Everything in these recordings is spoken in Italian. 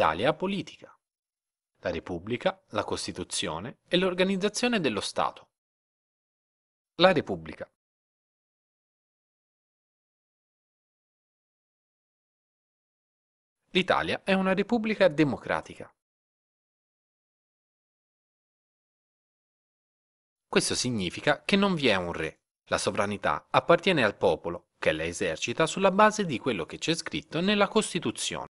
L'Italia politica. La Repubblica, la Costituzione e l'organizzazione dello Stato. La Repubblica. L'Italia è una repubblica democratica. Questo significa che non vi è un re. La sovranità appartiene al popolo, che la esercita sulla base di quello che c'è scritto nella Costituzione.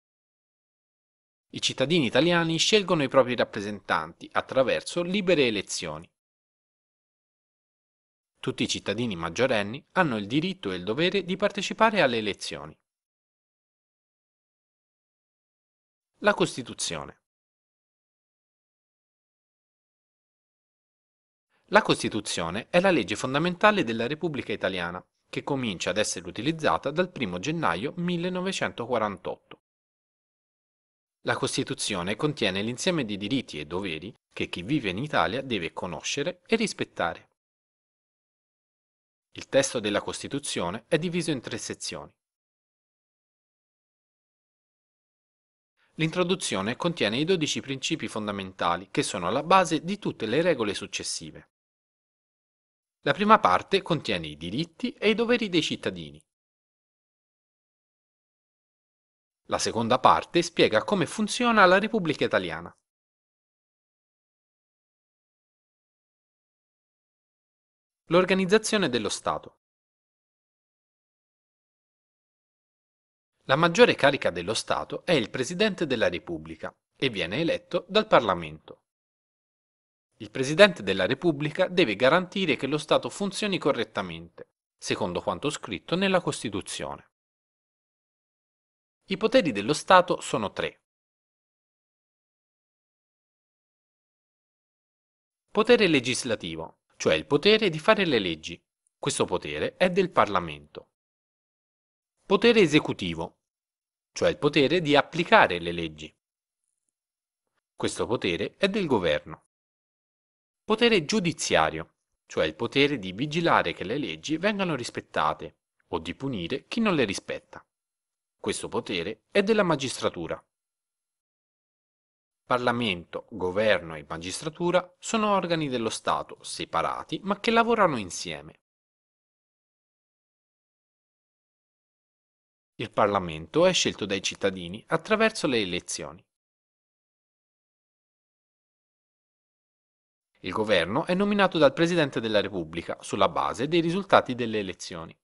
I cittadini italiani scelgono i propri rappresentanti attraverso libere elezioni. Tutti i cittadini maggiorenni hanno il diritto e il dovere di partecipare alle elezioni. La Costituzione La Costituzione è la legge fondamentale della Repubblica Italiana, che comincia ad essere utilizzata dal 1 gennaio 1948. La Costituzione contiene l'insieme di diritti e doveri che chi vive in Italia deve conoscere e rispettare. Il testo della Costituzione è diviso in tre sezioni. L'introduzione contiene i dodici principi fondamentali che sono alla base di tutte le regole successive. La prima parte contiene i diritti e i doveri dei cittadini, La seconda parte spiega come funziona la Repubblica Italiana. L'organizzazione dello Stato. La maggiore carica dello Stato è il Presidente della Repubblica e viene eletto dal Parlamento. Il Presidente della Repubblica deve garantire che lo Stato funzioni correttamente, secondo quanto scritto nella Costituzione. I poteri dello Stato sono tre. Potere legislativo, cioè il potere di fare le leggi. Questo potere è del Parlamento. Potere esecutivo, cioè il potere di applicare le leggi. Questo potere è del governo. Potere giudiziario, cioè il potere di vigilare che le leggi vengano rispettate o di punire chi non le rispetta. Questo potere è della magistratura. Parlamento, governo e magistratura sono organi dello Stato separati ma che lavorano insieme. Il Parlamento è scelto dai cittadini attraverso le elezioni. Il governo è nominato dal Presidente della Repubblica sulla base dei risultati delle elezioni.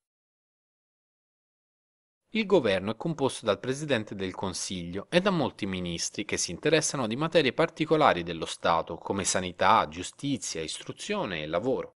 Il governo è composto dal Presidente del Consiglio e da molti ministri che si interessano di materie particolari dello Stato come sanità, giustizia, istruzione e lavoro.